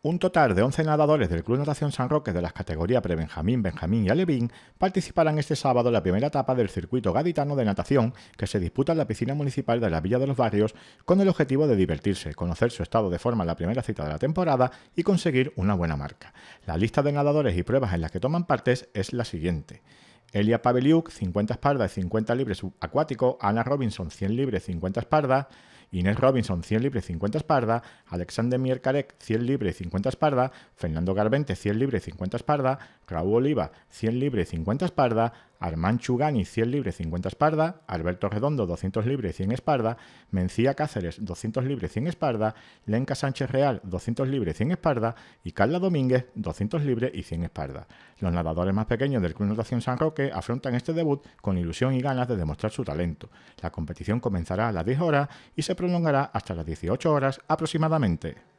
Un total de 11 nadadores del Club Natación San Roque de las categorías Prebenjamín, Benjamín y Alevín participarán este sábado en la primera etapa del circuito gaditano de natación que se disputa en la piscina municipal de la Villa de los Barrios con el objetivo de divertirse, conocer su estado de forma en la primera cita de la temporada y conseguir una buena marca. La lista de nadadores y pruebas en las que toman partes es la siguiente. Elia Paveliuk, 50 espaldas y 50 libres acuático Ana Robinson, 100 libres, 50 espaldas, Inés Robinson, 100 libres, 50 espalda, Alexander Mierkarek, 100 libres, 50 espalda, Fernando Garbente, 100 libres, 50 espalda, Raúl Oliva, 100 libres, 50 espalda, Armán Chugani 100 libres 50 espalda, Alberto Redondo 200 libres 100 espalda, Mencía Cáceres 200 libres 100 espalda, Lenca Sánchez Real 200 libres 100 espalda y Carla Domínguez 200 libres y 100 espalda. Los nadadores más pequeños del Club Natación San Roque afrontan este debut con ilusión y ganas de demostrar su talento. La competición comenzará a las 10 horas y se prolongará hasta las 18 horas aproximadamente.